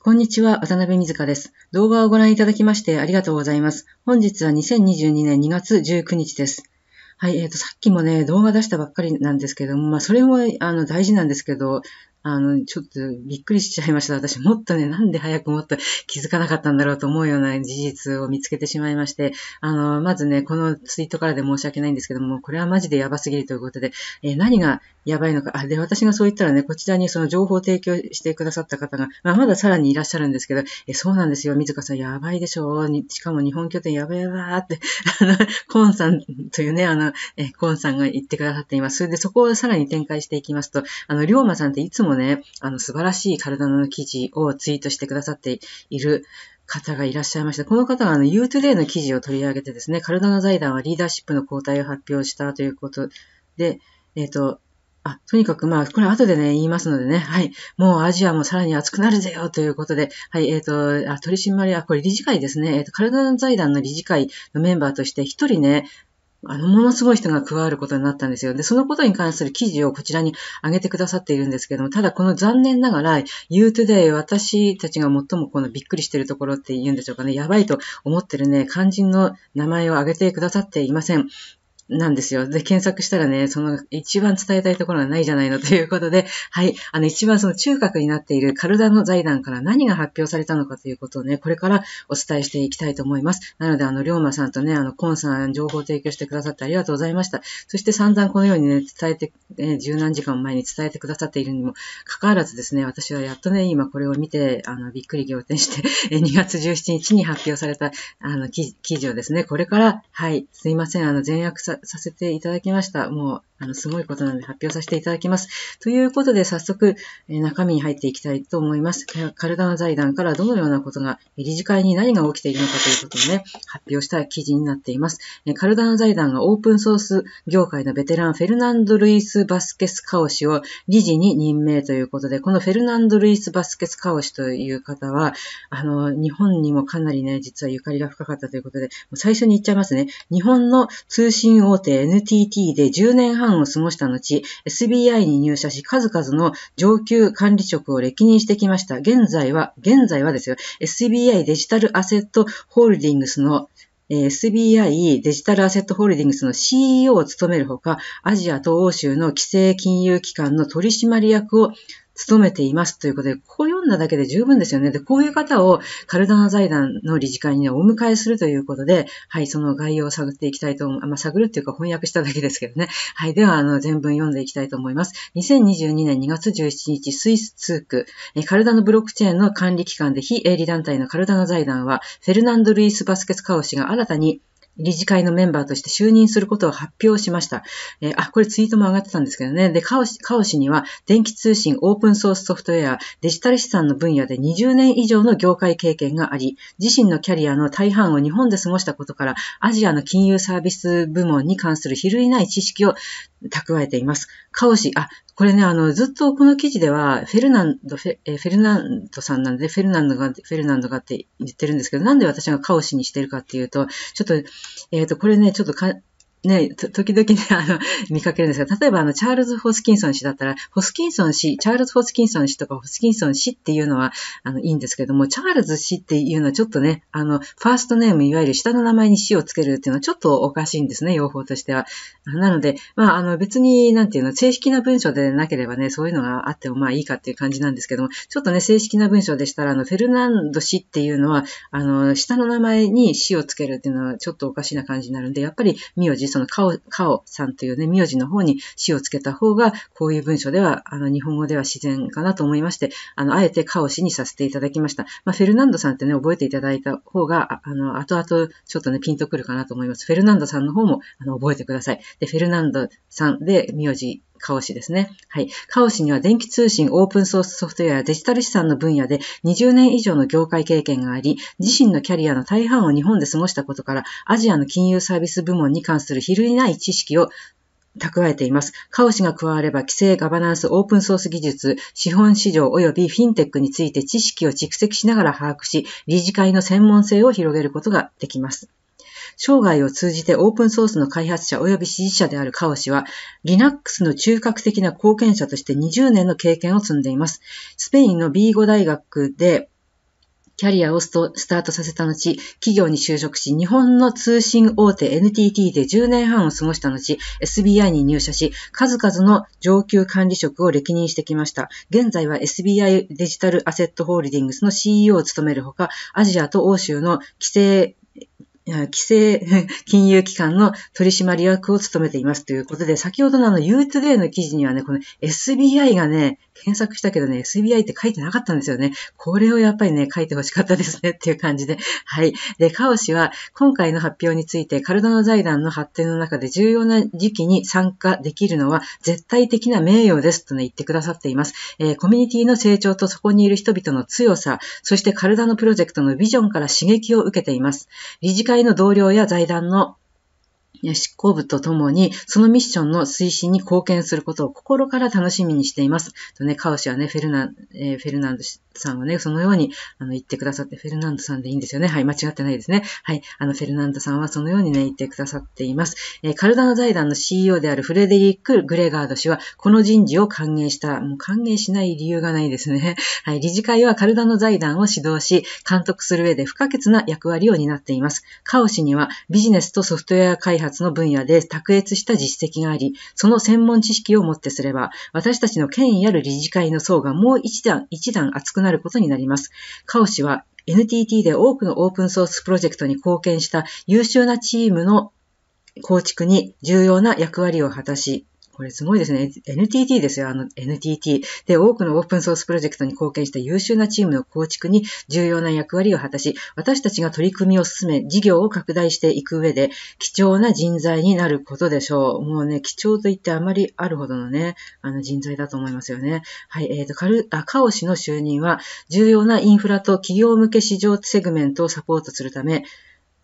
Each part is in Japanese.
こんにちは、渡辺水香です。動画をご覧いただきましてありがとうございます。本日は2022年2月19日です。はい、えっ、ー、と、さっきもね、動画出したばっかりなんですけども、まあ、それも、あの、大事なんですけど、あの、ちょっとびっくりしちゃいました。私もっとね、なんで早くもっと気づかなかったんだろうと思うような事実を見つけてしまいまして、あの、まずね、このツイートからで申し訳ないんですけども、これはマジでやばすぎるということで、えー、何がやばいのか、あ、で、私がそう言ったらね、こちらにその情報提供してくださった方が、まあ、まださらにいらっしゃるんですけど、えー、そうなんですよ、水川さんやばいでしょう。しかも日本拠点やばいわーって、あの、コーンさんというね、あの、えー、コーンさんが言ってくださっています。それでそこをさらに展開していきますと、あの、龍馬さんっていつももね、あの、素晴らしい体の記事をツイートしてくださっている方がいらっしゃいました。この方があの、U2Day の記事を取り上げてですね、体の財団はリーダーシップの交代を発表したということで、えっ、ー、と、あ、とにかくまあ、これ後でね、言いますのでね、はい、もうアジアもさらに熱くなるぜよということで、はい、えっ、ー、と、あ取締り、はこれ理事会ですね、えっ、ー、と、体の財団の理事会のメンバーとして一人ね、あの、ものすごい人が加わることになったんですよ。で、そのことに関する記事をこちらに上げてくださっているんですけども、ただこの残念ながら、Today 私たちが最もこのびっくりしているところって言うんでしょうかね、やばいと思ってるね、肝心の名前を上げてくださっていません。なんですよ。で、検索したらね、その一番伝えたいところがないじゃないのということで、はい、あの一番その中核になっているカルダの財団から何が発表されたのかということをね、これからお伝えしていきたいと思います。なので、あの、龍馬さんとね、あの、コンさん情報提供してくださってありがとうございました。そして散々このようにね、伝えて、え十何時間前に伝えてくださっているにもかかわらずですね、私はやっとね、今これを見て、あの、びっくり仰天して、2 月17日に発表された、あの記、事をですね、これから、はい、すいません、あの、全訳さ、させていただきました。もう、あの、すごいことなので発表させていただきます。ということで、早速、え中身に入っていきたいと思います。カルダナ財団からどのようなことが、理事会に何が起きているのかということをね、発表した記事になっています。えカルダナ財団がオープンソース業界のベテラン、フェルナンド・ルイス・バスケス・カオ氏を理事に任命ということで、このフェルナンド・ルイス・バスケス・カオ氏という方は、あの、日本にもかなりね、実はゆかりが深かったということで、最初に言っちゃいますね。日本の通信大手 NTT で10年半を過ごした後、SBI に入社し、数々の上級管理職を歴任してきました。現在は、現在はですよ、SBI デジタルアセットホールディングスの SBI デジタルアセットホールディングスの CEO を務めるほか、アジアと欧州の規制金融機関の取締役を務めていますということで、だだけで十分ですよね。で、こういう方をカルダナ財団の理事会に、ね、お迎えするということで、はい、その概要を探っていきたいと思う。まあ、探るっていうか翻訳しただけですけどね。はい、では、あの、全文読んでいきたいと思います。2022年2月17日、スイス通区、カルダナブロックチェーンの管理機関で非営利団体のカルダナ財団は、フェルナンド・ルイス・バスケツ・カオ氏が新たに理事会のメンバーとして就任することを発表しました。えー、あ、これツイートも上がってたんですけどね。で、カオ氏、カオ氏には電気通信、オープンソースソフトウェア、デジタル資産の分野で20年以上の業界経験があり、自身のキャリアの大半を日本で過ごしたことから、アジアの金融サービス部門に関する比類ない知識を蓄えています。カオ氏、あ、これね、あの、ずっとこの記事では、フェルナンドフェ、えフェルナンドさんなんで、フェルナンドが、フェルナンドがって言ってるんですけど、なんで私がカオシにしてるかっていうと、ちょっと、えっ、ー、と、これね、ちょっとか、ね、時々ね、あの、見かけるんですが、例えばあの、チャールズ・ホスキンソン氏だったら、ホスキンソン氏、チャールズ・ホスキンソン氏とかホスキンソン氏っていうのは、あの、いいんですけども、チャールズ氏っていうのはちょっとね、あの、ファーストネーム、いわゆる下の名前に氏をつけるっていうのはちょっとおかしいんですね、用法としては。なので、まあ、あの、別に、なんていうの、正式な文章でなければね、そういうのがあってもまあいいかっていう感じなんですけども、ちょっとね、正式な文章でしたら、あの、フェルナンド氏っていうのは、あの、下の名前に氏をつけるっていうのはちょっとおかしな感じになるんで、やっぱり、そのカオ、さんというね、名字の方に死をつけた方が、こういう文章では、あの、日本語では自然かなと思いまして、あの、あえてカオ氏にさせていただきました。まあ、フェルナンドさんってね、覚えていただいた方が、あの、後々ちょっとね、ピンとくるかなと思います。フェルナンドさんの方も、あの、覚えてください。で、フェルナンドさんで苗字カオシですね。はい。カオシには電気通信、オープンソースソフトウェア、デジタル資産の分野で20年以上の業界経験があり、自身のキャリアの大半を日本で過ごしたことから、アジアの金融サービス部門に関する比類ない知識を蓄えています。カオシが加われば、規制、ガバナンス、オープンソース技術、資本市場及びフィンテックについて知識を蓄積しながら把握し、理事会の専門性を広げることができます。生涯を通じてオープンソースの開発者及び支持者であるカオ氏は、Linux の中核的な貢献者として20年の経験を積んでいます。スペインの B5 大学で、キャリアをスタートさせた後、企業に就職し、日本の通信大手 NTT で10年半を過ごした後、SBI に入社し、数々の上級管理職を歴任してきました。現在は SBI デジタルアセットホールディングスの CEO を務めるほか、アジアと欧州の規制規制、金融機関の取締役を務めていますということで、先ほどのあの U2 デーの記事にはね、この SBI がね、検索したけどね、SBI って書いてなかったんですよね。これをやっぱりね、書いて欲しかったですねっていう感じで。はい。で、カオ氏は今回の発表について、カルダノ財団の発展の中で重要な時期に参加できるのは絶対的な名誉ですとね、言ってくださっています。えー、コミュニティの成長とそこにいる人々の強さ、そしてカルダノプロジェクトのビジョンから刺激を受けています。理事会の同僚や財団のや執行部とともに、そのミッションの推進に貢献することを心から楽しみにしています。とね、カウシはね、フェルナン、えー、フェルナンドさんはね、そのように、あの、言ってくださって、フェルナンドさんでいいんですよね。はい、間違ってないですね。はい、あの、フェルナンドさんはそのようにね、言ってくださっています。えー、カルダの財団の CEO であるフレデリック・グレガード氏は、この人事を歓迎した、もう歓迎しない理由がないですね。はい、理事会はカルダの財団を指導し、監督する上で不可欠な役割を担っています。カオ氏には、ビジネスとソフトウェア開発の分野で卓越した実績があり、その専門知識をもってすれば、私たちの権威ある理事会の層がもう一段、一段厚くなるなることになります。カオ氏は NTT で多くのオープンソースプロジェクトに貢献した優秀なチームの構築に重要な役割を果たし、これすごいですね。NTT ですよ、あの NTT。で、多くのオープンソースプロジェクトに貢献した優秀なチームの構築に重要な役割を果たし、私たちが取り組みを進め、事業を拡大していく上で、貴重な人材になることでしょう。もうね、貴重と言ってあまりあるほどのね、あの人材だと思いますよね。はい、えっ、ー、と、カル、あ、カオ氏の就任は、重要なインフラと企業向け市場セグメントをサポートするため、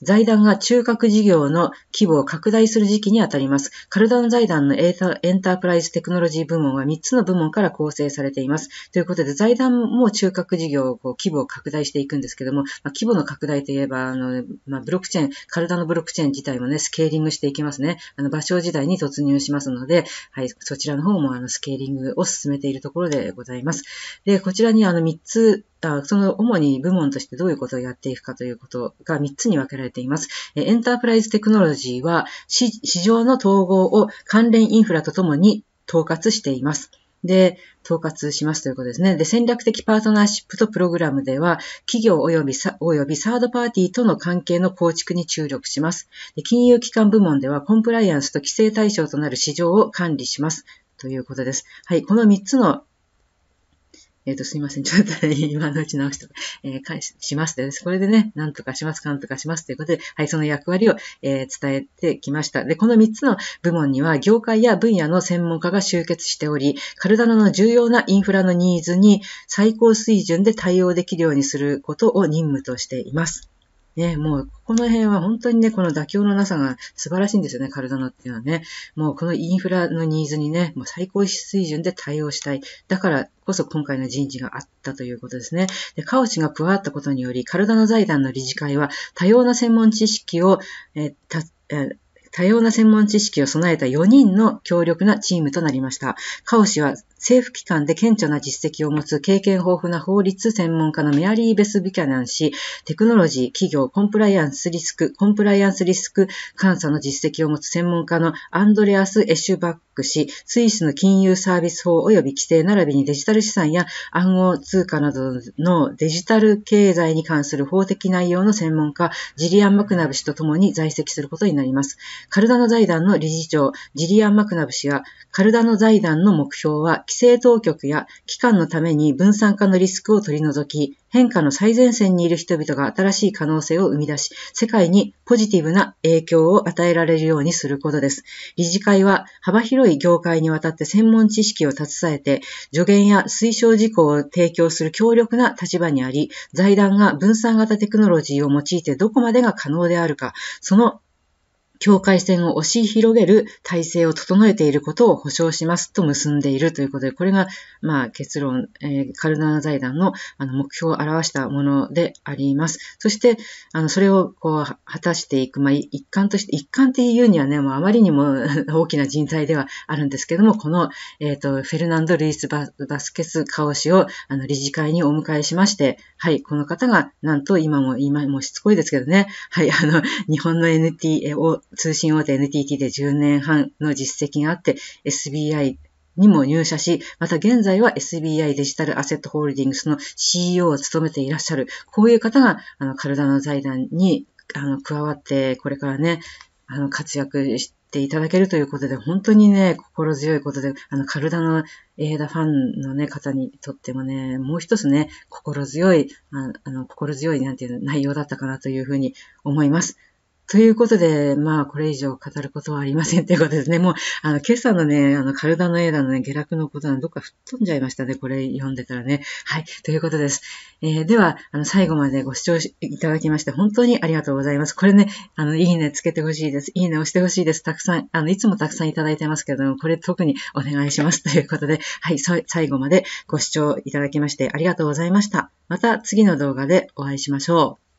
財団が中核事業の規模を拡大する時期にあたります。カルダン財団のエンタープライズテクノロジー部門は3つの部門から構成されています。ということで、財団も中核事業をこう規模を拡大していくんですけども、まあ、規模の拡大といえば、あの、まあ、ブロックチェーン、カルダのブロックチェーン自体もね、スケーリングしていきますね。あの、場所時代に突入しますので、はい、そちらの方もあの、スケーリングを進めているところでございます。で、こちらにあの、3つた、その主に部門としてどういうことをやっていくかということが3つに分けられています。エンタープライズテクノロジーは市場の統合を関連インフラとともに統括しています。で、統括しますということですね。で、戦略的パートナーシップとプログラムでは、企業及びサ及びサードパーティーとの関係の構築に注力します。で金融機関部門では、コンプライアンスと規制対象となる市場を管理します。ということです。はい、この3つのえっ、ー、と、すいません。ちょっと、今のうち直して、えー、しますです。これでね、なんとかしますか、なんとかしますということで、はい、その役割を、えー、伝えてきました。で、この3つの部門には、業界や分野の専門家が集結しており、カルダノの重要なインフラのニーズに最高水準で対応できるようにすることを任務としています。ね、もう、この辺は本当にね、この妥協のなさが素晴らしいんですよね、カルダノっていうのはね。もうこのインフラのニーズにね、もう最高水準で対応したい。だからこそ今回の人事があったということですね。で、カオチが加わったことにより、カルダノ財団の理事会は多様な専門知識を、えーたえー多様な専門知識を備えた4人の強力なチームとなりました。カオ氏は政府機関で顕著な実績を持つ経験豊富な法律専門家のメアリー・ベス・ビキャナン氏、テクノロジー、企業、コンプライアンスリスク、コンプライアンスリスク監査の実績を持つ専門家のアンドレアス・エシュバック氏、スイスの金融サービス法及び規制並びにデジタル資産や暗号通貨などのデジタル経済に関する法的内容の専門家、ジリアン・マクナブ氏と共に在籍することになります。カルダノ財団の理事長、ジリアン・マクナブ氏は、カルダノ財団の目標は、規制当局や機関のために分散化のリスクを取り除き、変化の最前線にいる人々が新しい可能性を生み出し、世界にポジティブな影響を与えられるようにすることです。理事会は幅広い業界にわたって専門知識を携えて、助言や推奨事項を提供する強力な立場にあり、財団が分散型テクノロジーを用いてどこまでが可能であるか、その境界線を押し広げる体制を整えていることを保証しますと結んでいるということで、これが、まあ、結論、えー、カルナー財団のあの目標を表したものであります。そして、あのそれをこう果たしていく、まあ、一環として、一環っていうにはね、もうあまりにも 大きな人材ではあるんですけども、この、えっ、ー、とフェルナンド・ルイス・バスケス・カオ氏をあの理事会にお迎えしまして、はい、この方が、なんと今も、今もしつこいですけどね、はい、あの、日本の NTO 通信大手 NTT で10年半の実績があって、SBI にも入社し、また現在は SBI デジタルアセットホールディングスの CEO を務めていらっしゃる、こういう方が、あの、カルダの財団に、あの、加わって、これからね、あの、活躍していただけるということで、本当にね、心強いことで、あの、カルダのダ画ファンのね、方にとってもね、もう一つね、心強い、あの、心強い、なんていう内容だったかなというふうに思います。ということで、まあ、これ以上語ることはありませんということですね。もう、あの、今朝のね、あの、体のエのーのね、下落のことはどっか吹っ飛んじゃいましたね。これ読んでたらね。はい、ということです。えー、では、あの、最後までご視聴いただきまして、本当にありがとうございます。これね、あの、いいねつけてほしいです。いいね押してほしいです。たくさん、あの、いつもたくさんいただいてますけども、これ特にお願いします。ということで、はい、最後までご視聴いただきまして、ありがとうございました。また次の動画でお会いしましょう。